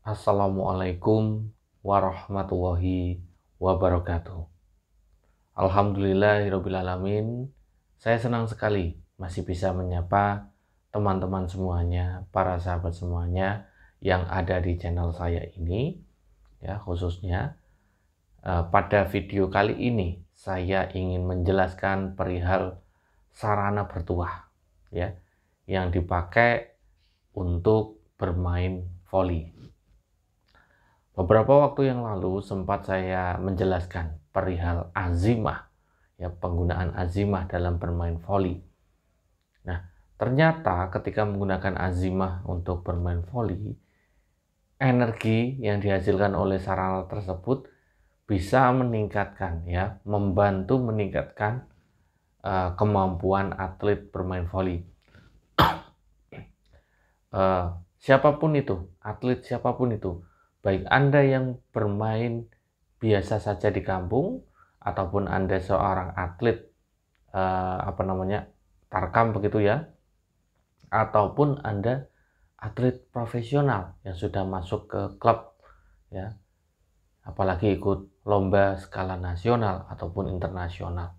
Assalamualaikum warahmatullahi wabarakatuh. Alhamdulillahirobbilalamin. saya senang sekali masih bisa menyapa teman-teman semuanya, para sahabat semuanya yang ada di channel saya ini, ya khususnya. E, pada video kali ini saya ingin menjelaskan perihal sarana bertuah, ya, yang dipakai untuk bermain voli Beberapa waktu yang lalu sempat saya menjelaskan perihal azimah, ya penggunaan azimah dalam bermain voli. Nah, ternyata ketika menggunakan azimah untuk bermain voli, energi yang dihasilkan oleh sarana tersebut bisa meningkatkan ya, membantu meningkatkan uh, kemampuan atlet bermain voli. uh, siapapun itu, atlet siapapun itu baik Anda yang bermain biasa saja di kampung ataupun Anda seorang atlet eh, apa namanya tarkam begitu ya ataupun Anda atlet profesional yang sudah masuk ke klub ya apalagi ikut lomba skala nasional ataupun internasional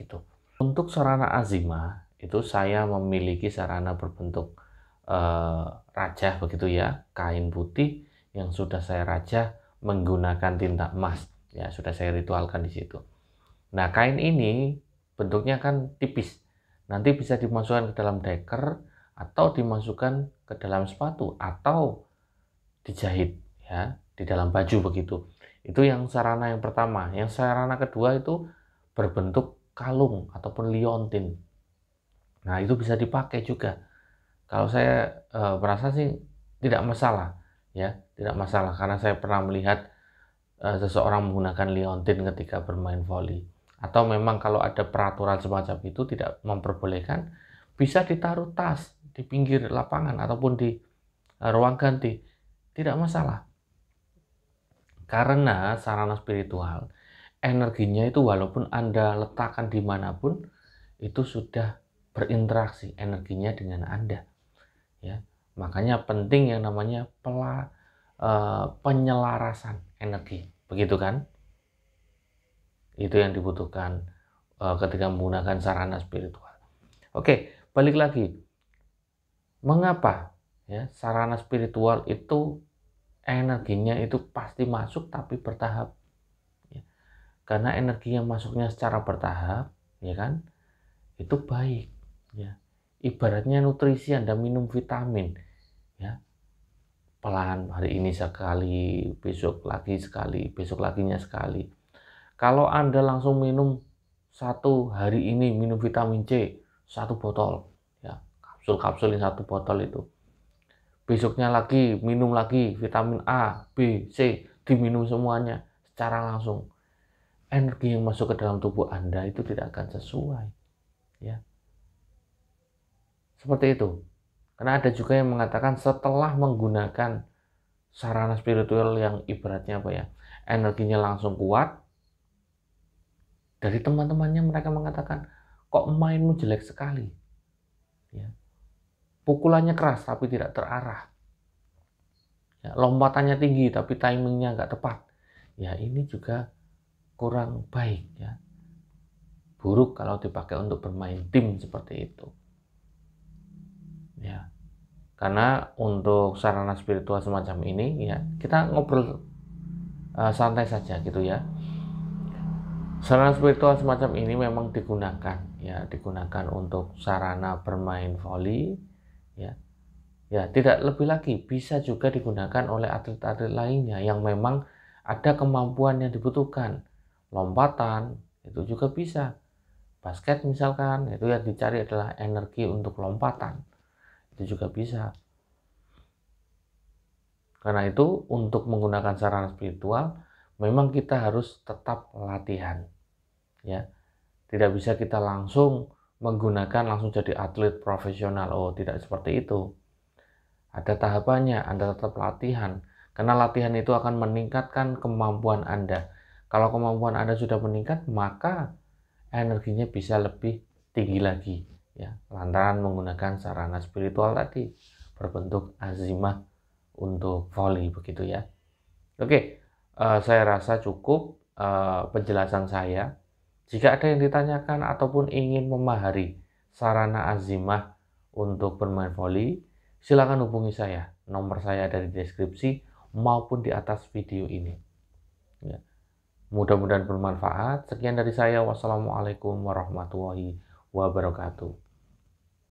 itu. Untuk sarana azima itu saya memiliki sarana berbentuk eh, raja begitu ya, kain putih yang sudah saya raja menggunakan tinta emas ya, sudah saya ritualkan di situ. Nah, kain ini bentuknya kan tipis. Nanti bisa dimasukkan ke dalam deker atau dimasukkan ke dalam sepatu atau dijahit ya, di dalam baju begitu. Itu yang sarana yang pertama. Yang sarana kedua itu berbentuk kalung ataupun liontin. Nah, itu bisa dipakai juga. Kalau saya e, merasa sih tidak masalah, ya, tidak masalah karena saya pernah melihat e, seseorang menggunakan liontin ketika bermain voli. Atau memang kalau ada peraturan semacam itu tidak memperbolehkan, bisa ditaruh tas di pinggir lapangan ataupun di e, ruang ganti. Tidak masalah. Karena sarana spiritual energinya itu walaupun Anda letakkan di dimanapun itu sudah berinteraksi energinya dengan Anda ya makanya penting yang namanya pela, eh, penyelarasan energi begitu kan itu yang dibutuhkan eh, ketika menggunakan sarana spiritual oke balik lagi mengapa ya sarana spiritual itu energinya itu pasti masuk tapi bertahap karena energi yang masuknya secara bertahap ya kan itu baik ya ibaratnya nutrisi Anda minum vitamin ya pelan hari ini sekali besok lagi sekali besok laginya sekali kalau Anda langsung minum satu hari ini minum vitamin C satu botol ya kapsul-kapsulin satu botol itu besoknya lagi minum lagi vitamin A, B, C diminum semuanya secara langsung energi yang masuk ke dalam tubuh Anda itu tidak akan sesuai. Ya. Seperti itu. Karena ada juga yang mengatakan setelah menggunakan sarana spiritual yang ibaratnya apa ya, energinya langsung kuat, dari teman-temannya mereka mengatakan, kok mainmu jelek sekali. Ya. Pukulannya keras tapi tidak terarah. Ya, lompatannya tinggi tapi timingnya nggak tepat. Ya ini juga kurang baik ya buruk kalau dipakai untuk bermain tim seperti itu ya karena untuk sarana spiritual semacam ini ya kita ngobrol uh, santai saja gitu ya sarana spiritual semacam ini memang digunakan ya digunakan untuk sarana bermain voli ya ya tidak lebih lagi bisa juga digunakan oleh atlet-atlet lainnya yang memang ada kemampuan yang dibutuhkan lompatan itu juga bisa basket misalkan itu yang dicari adalah energi untuk lompatan itu juga bisa karena itu untuk menggunakan sarana spiritual memang kita harus tetap latihan ya tidak bisa kita langsung menggunakan langsung jadi atlet profesional oh tidak seperti itu ada tahapannya Anda tetap latihan karena latihan itu akan meningkatkan kemampuan Anda kalau kemampuan Anda sudah meningkat, maka energinya bisa lebih tinggi lagi ya. Lantaran menggunakan sarana spiritual tadi berbentuk azimah untuk volley begitu ya. Oke, uh, saya rasa cukup uh, penjelasan saya. Jika ada yang ditanyakan ataupun ingin memahari sarana azimah untuk bermain volley, silakan hubungi saya. Nomor saya ada di deskripsi maupun di atas video ini. Ya. Mudah-mudahan bermanfaat. Sekian dari saya. Wassalamualaikum warahmatullahi wabarakatuh.